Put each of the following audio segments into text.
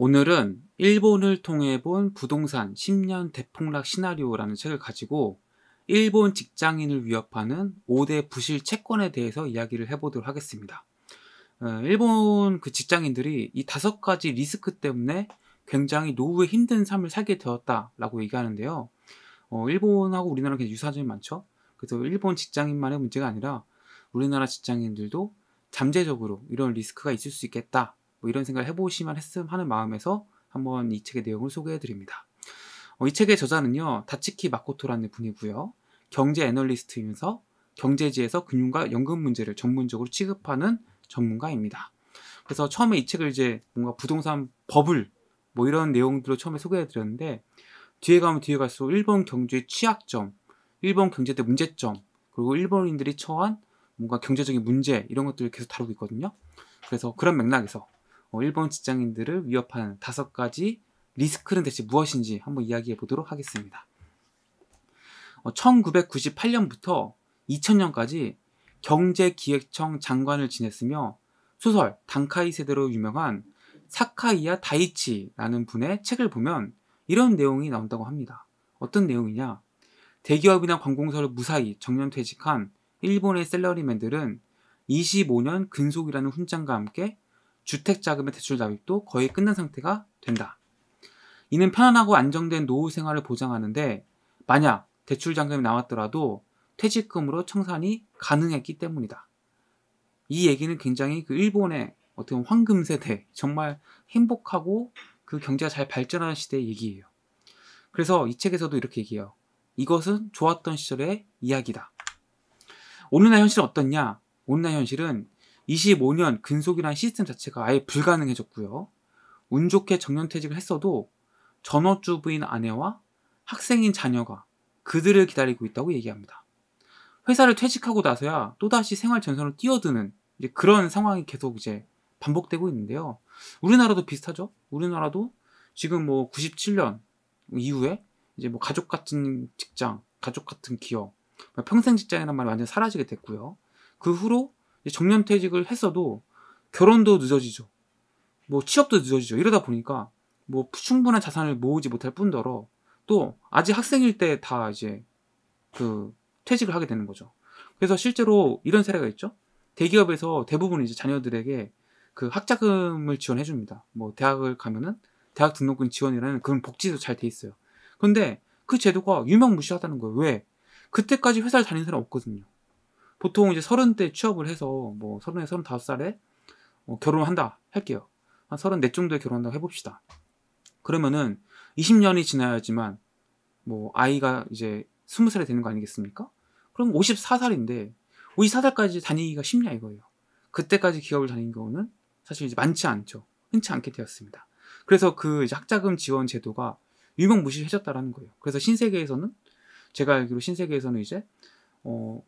오늘은 일본을 통해 본 부동산 10년 대폭락 시나리오라는 책을 가지고 일본 직장인을 위협하는 5대 부실 채권에 대해서 이야기를 해보도록 하겠습니다. 어, 일본 그 직장인들이 이 다섯 가지 리스크 때문에 굉장히 노후에 힘든 삶을 살게 되었다라고 얘기하는데요. 어, 일본하고 우리나라는 굉장히 유사점이 많죠. 그래서 일본 직장인만의 문제가 아니라 우리나라 직장인들도 잠재적으로 이런 리스크가 있을 수 있겠다 뭐 이런 생각을 해보시면 했음 하는 마음에서 한번 이 책의 내용을 소개해드립니다. 어, 이 책의 저자는요 다치키 마코토라는 분이고요 경제 애널리스트이면서 경제지에서 금융과 연금 문제를 전문적으로 취급하는 전문가입니다. 그래서 처음에 이 책을 이제 뭔가 부동산 버블 뭐 이런 내용들로 처음에 소개해드렸는데 뒤에 가면 뒤에 갈수록 일본 경제의 취약점, 일본 경제의 문제점, 그리고 일본인들이 처한 뭔가 경제적인 문제 이런 것들을 계속 다루고 있거든요. 그래서 그런 맥락에서 어, 일본 직장인들을 위협하는 다섯 가지 리스크는 대체 무엇인지 한번 이야기해 보도록 하겠습니다. 1998년부터 어, 2000년까지 경제기획청 장관을 지냈으며 소설 단카이 세대로 유명한 사카이야 다이치라는 분의 책을 보면 이런 내용이 나온다고 합니다. 어떤 내용이냐? 대기업이나 관공서를 무사히 정년 퇴직한 일본의 셀러리맨들은 25년 근속이라는 훈장과 함께 주택 자금의 대출 자입도 거의 끝난 상태가 된다. 이는 편안하고 안정된 노후 생활을 보장하는데 만약 대출 잔금이 나왔더라도 퇴직금으로 청산이 가능했기 때문이다. 이 얘기는 굉장히 그 일본의 어떻게 보면 황금 세대 정말 행복하고 그 경제가 잘 발전하는 시대의 얘기예요. 그래서 이 책에서도 이렇게 얘기해요. 이것은 좋았던 시절의 이야기다. 오늘날 현실은 어떻냐? 오늘날 현실은 25년 근속이라는 시스템 자체가 아예 불가능해졌고요. 운 좋게 정년퇴직을 했어도 전업주부인 아내와 학생인 자녀가 그들을 기다리고 있다고 얘기합니다. 회사를 퇴직하고 나서야 또다시 생활 전선을로 뛰어드는 그런 상황이 계속 이제 반복되고 있는데요. 우리나라도 비슷하죠. 우리나라도 지금 뭐 97년 이후에 이제 뭐 가족 같은 직장, 가족 같은 기업, 평생 직장이란 말이 완전 사라지게 됐고요. 그 후로 정년 퇴직을 했어도 결혼도 늦어지죠. 뭐 취업도 늦어지죠. 이러다 보니까 뭐 충분한 자산을 모으지 못할 뿐더러 또 아직 학생일 때 다 이제 그 퇴직을 하게 되는 거죠. 그래서 실제로 이런 사례가 있죠. 대기업에서 대부분 이제 자녀들에게 그 학자금을 지원해 줍니다. 뭐 대학을 가면은 대학 등록금 지원이라는 그런 복지도 잘 돼 있어요. 근데 그 제도가 유명무실하다는 거예요. 왜? 그때까지 회사를 다닌 사람 없거든요. 보통 이제 서른 대 취업을 해서 뭐 서른에 서른다섯 살에 어, 결혼한다 할게요. 한 서른넷 정도에 결혼한다고 해봅시다. 그러면은 20년이 지나야지만 뭐 아이가 이제 스무 살이 되는 거 아니겠습니까? 그럼 54살인데 54살까지 다니기가 쉽냐 이거예요. 그때까지 기업을 다닌 경우는 사실 이제 많지 않죠. 흔치 않게 되었습니다. 그래서 그 학자금 지원 제도가 유명무실해졌다라는 거예요. 그래서 신세계에서는 제가 알기로 신세계에서는 이제 어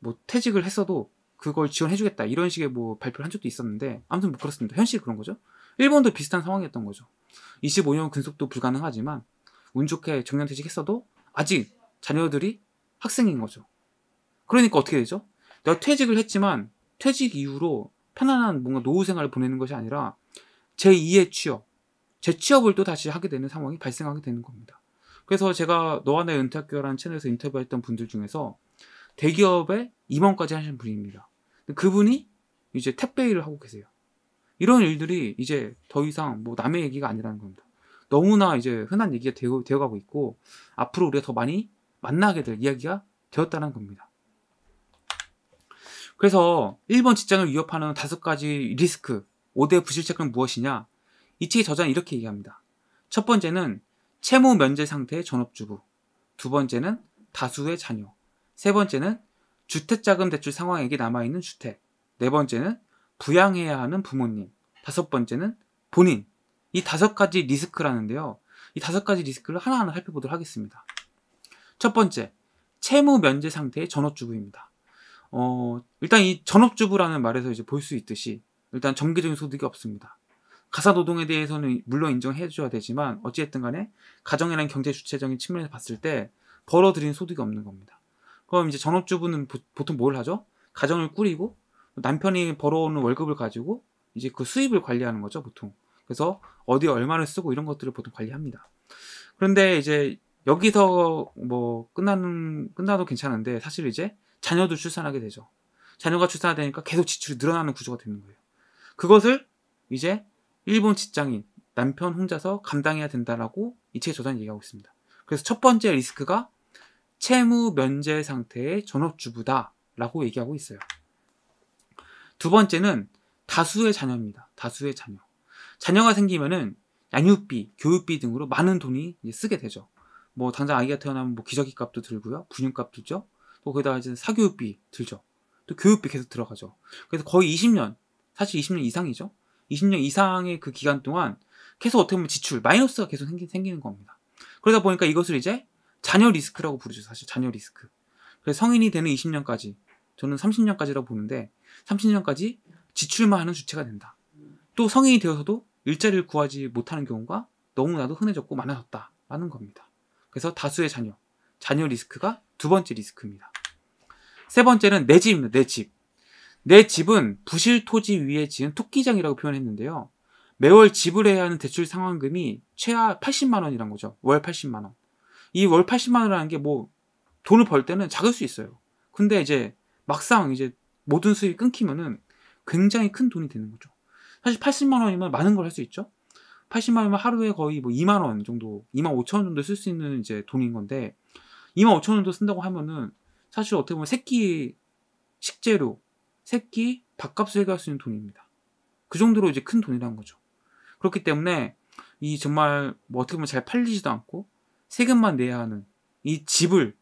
뭐 퇴직을 했어도 그걸 지원해주겠다 이런 식의 뭐 발표를 한 적도 있었는데 아무튼 뭐 그렇습니다. 현실 그런 거죠. 일본도 비슷한 상황이었던 거죠. 25년 근속도 불가능하지만 운 좋게 정년퇴직했어도 아직 자녀들이 학생인 거죠. 그러니까 어떻게 되죠? 내가 퇴직을 했지만 퇴직 이후로 편안한 뭔가 노후 생활을 보내는 것이 아니라 제2의 취업, 제 취업을 또 다시 하게 되는 상황이 발생하게 되는 겁니다. 그래서 제가 너와 나 은퇴학교라는 채널에서 인터뷰했던 분들 중에서 대기업에 임원까지 하신 분입니다. 그분이 이제 택배 일을 하고 계세요. 이런 일들이 이제 더 이상 뭐 남의 얘기가 아니라는 겁니다. 너무나 이제 흔한 얘기가 되어, 되어가고 있고 앞으로 우리가 더 많이 만나게 될 이야기가 되었다는 겁니다. 그래서 1번 직장을 위협하는 다섯 가지 리스크, 5대 부실책은 무엇이냐? 이 책의 저자는 이렇게 얘기합니다. 첫 번째는 채무 면제 상태의 전업주부, 두 번째는 다수의 자녀, 세 번째는 주택자금 대출 상황액이 남아있는 주택. 네 번째는 부양해야 하는 부모님. 다섯 번째는 본인. 이 다섯 가지 리스크라는데요. 이 다섯 가지 리스크를 하나하나 살펴보도록 하겠습니다. 첫 번째, 채무 면제 상태의 전업주부입니다. 어, 일단 이 전업주부라는 말에서 이제 볼 수 있듯이 일단 정기적인 소득이 없습니다. 가사 노동에 대해서는 물론 인정해 줘야 되지만 어찌됐든 간에 가정이란 경제 주체적인 측면에서 봤을 때 벌어들인 소득이 없는 겁니다. 그럼 이제 전업주부는 보, 통뭘 하죠? 가정을 꾸리고 남편이 벌어오는 월급을 가지고 이제 그 수입을 관리하는 거죠, 보통. 그래서 어디에 얼마를 쓰고 이런 것들을 보통 관리합니다. 그런데 이제 여기서 뭐 끝나는 끝나도 괜찮은데 사실 이제 자녀도 출산하게 되죠. 자녀가 출산되니까 계속 지출이 늘어나는 구조가 되는 거예요. 그것을 이제 일본 직장인 남편 혼자서 감당해야 된다라고 이책에 저자는 얘기하고 있습니다. 그래서 첫 번째 리스크가 채무 면제 상태의 전업주부다라고 얘기하고 있어요. 두 번째는 다수의 자녀입니다. 다수의 자녀. 자녀가 생기면은 양육비, 교육비 등으로 많은 돈이 쓰게 되죠. 뭐 당장 아이가 태어나면 뭐 기저귀 값도 들고요, 분유값 들죠. 또 거기다가 이제 사교육비 들죠. 또 교육비 계속 들어가죠. 그래서 거의 20년, 사실 20년 이상이죠. 20년 이상의 그 기간 동안 계속 어떻게 보면 지출, 마이너스가 계속 생기, 생기는 겁니다. 그러다 보니까 이것을 이제 자녀 리스크라고 부르죠. 사실 자녀 리스크. 그래서 성인이 되는 20년까지 저는 30년까지라고 보는데 30년까지 지출만 하는 주체가 된다. 또 성인이 되어서도 일자리를 구하지 못하는 경우가 너무나도 흔해졌고 많아졌다라는 겁니다. 그래서 다수의 자녀, 자녀 리스크가 두 번째 리스크입니다. 세 번째는 내 집입니다. 내 집. 내 집은 부실 토지 위에 지은 토끼장이라고 표현했는데요. 매월 지불해야 하는 대출 상환금이 최하 80만 원이란 거죠. 월 80만 원. 이월 80만 원이라는 게 뭐 돈을 벌 때는 작을 수 있어요. 근데 이제 막상 이제 모든 수익이 끊기면은 굉장히 큰 돈이 되는 거죠. 사실 80만 원이면 많은 걸 할 수 있죠. 80만 원이면 하루에 거의 뭐 2만 원 정도, 2만 5천 원 정도 쓸 수 있는 이제 돈인 건데 2만 5천 원 정도 쓴다고 하면은 사실 어떻게 보면 새끼 식재료, 새끼 밥값을 해결할 수 있는 돈입니다. 그 정도로 이제 큰 돈이라는 거죠. 그렇기 때문에 이 정말 뭐 어떻게 보면 잘 팔리지도 않고 세금만 내야 하는 이 집을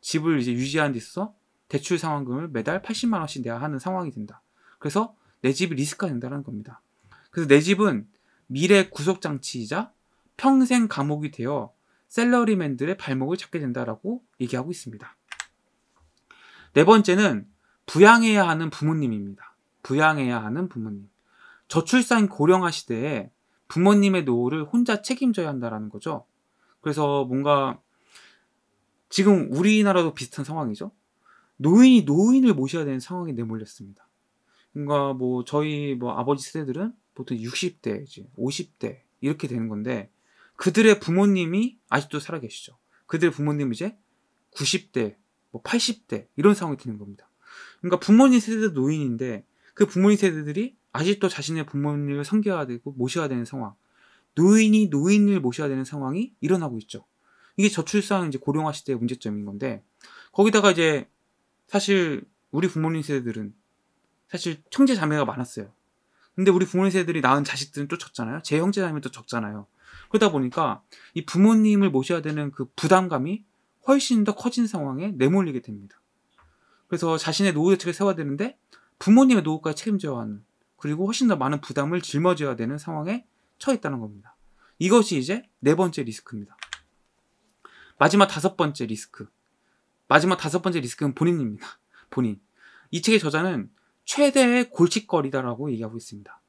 집을 이제 유지하는 데 있어서 대출 상환금을 매달 80만 원씩 내야 하는 상황이 된다. 그래서 내 집이 리스크가 된다는 겁니다. 그래서 내 집은 미래 구속 장치이자 평생 감옥이 되어 셀러리맨들의 발목을 잡게 된다라고 얘기하고 있습니다. 네 번째는 부양해야 하는 부모님입니다. 부양해야 하는 부모님. 저출산 고령화 시대에 부모님의 노후를 혼자 책임져야 한다는 거죠. 그래서 뭔가 지금 우리나라도 비슷한 상황이죠. 노인이 노인을 모셔야 되는 상황에 내몰렸습니다. 그러니까 뭐 저희 뭐 아버지 세대들은 보통 60대 이제 50대 이렇게 되는 건데 그들의 부모님이 아직도 살아 계시죠. 그들의 부모님 이제 90대, 뭐 80대 이런 상황이 되는 겁니다. 그러니까 부모님 세대도 노인인데 그 부모님 세대들이 아직도 자신의 부모님을 섬겨야 되고 모셔야 되는 상황. 노인이 노인을 모셔야 되는 상황이 일어나고 있죠. 이게 저출산 이제 고령화 시대의 문제점인 건데 거기다가 이제 사실 우리 부모님 세대들은 사실 형제 자매가 많았어요. 근데 우리 부모님 세대들이 낳은 자식들은 쫓았잖아요. 제 형제 자매도 적잖아요. 그러다 보니까 이 부모님을 모셔야 되는 그 부담감이 훨씬 더 커진 상황에 내몰리게 됩니다. 그래서 자신의 노후 대책을 세워야 되는데 부모님의 노후까지 책임져야 하는 그리고 훨씬 더 많은 부담을 짊어져야 되는 상황에 처 있다는 겁니다. 이것이 이제 네 번째 리스크입니다. 마지막 다섯 번째 리스크. 마지막 다섯 번째 리스크는 본인입니다. 본인. 이 책의 저자는 최대의 골칫거리다라고 얘기하고 있습니다.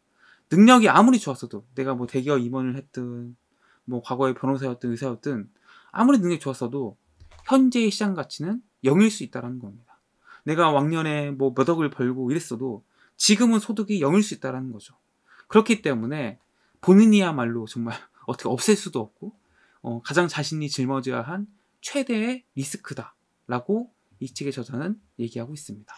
능력이 아무리 좋았어도 내가 뭐 대기업 임원을 했든 뭐 과거에 변호사였든 의사였든 아무리 능력이 좋았어도 현재의 시장 가치는 0일 수 있다라는 겁니다. 내가 왕년에 뭐 몇 억을 벌고 이랬어도 지금은 소득이 0일 수 있다라는 거죠. 그렇기 때문에 본인이야말로 정말 어떻게 없앨 수도 없고 어, 가장 자신이 짊어져야 한 최대의 리스크다라고 이 책의 저자는 얘기하고 있습니다.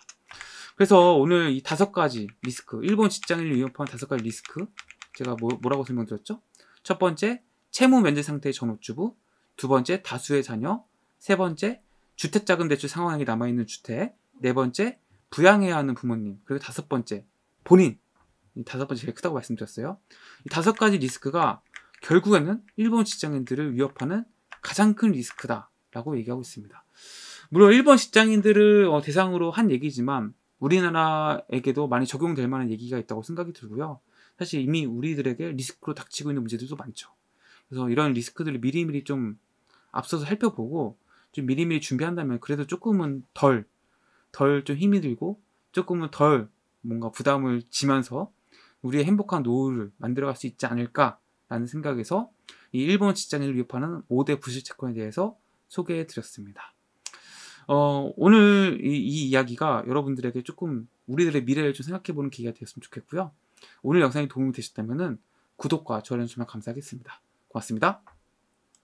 그래서 오늘 이 다섯 가지 리스크, 일본 직장인을 위협한 다섯 가지 리스크 제가 뭐, 뭐라고 설명드렸죠? 첫 번째, 채무 면제 상태의 전업주부, 두 번째, 다수의 자녀, 세 번째, 주택자금 대출 상황에 남아있는 주택, 네 번째, 부양해야 하는 부모님, 그리고 다섯 번째, 본인, 다섯 번째 제일 크다고 말씀드렸어요. 이 다섯 가지 리스크가 결국에는 일본 직장인들을 위협하는 가장 큰 리스크다라고 얘기하고 있습니다. 물론 일본 직장인들을 어, 대상으로 한 얘기지만 우리나라에게도 많이 적용될 만한 얘기가 있다고 생각이 들고요. 사실 이미 우리들에게 리스크로 닥치고 있는 문제들도 많죠. 그래서 이런 리스크들을 미리미리 좀 앞서서 살펴보고 좀 미리미리 준비한다면 그래도 조금은 덜, 덜 좀 힘이 들고 조금은 덜 뭔가 부담을 지면서 우리의 행복한 노후를 만들어갈 수 있지 않을까라는 생각에서 이 일본 직장인을 위협하는 5대 부실 채권에 대해서 소개해 드렸습니다. 어, 오늘 이, 이, 이야기가 여러분들에게 조금 우리들의 미래를 좀 생각해 보는 기회가 되었으면 좋겠고요. 오늘 영상이 도움이 되셨다면 구독과 좋아요 주시면 감사하겠습니다. 고맙습니다.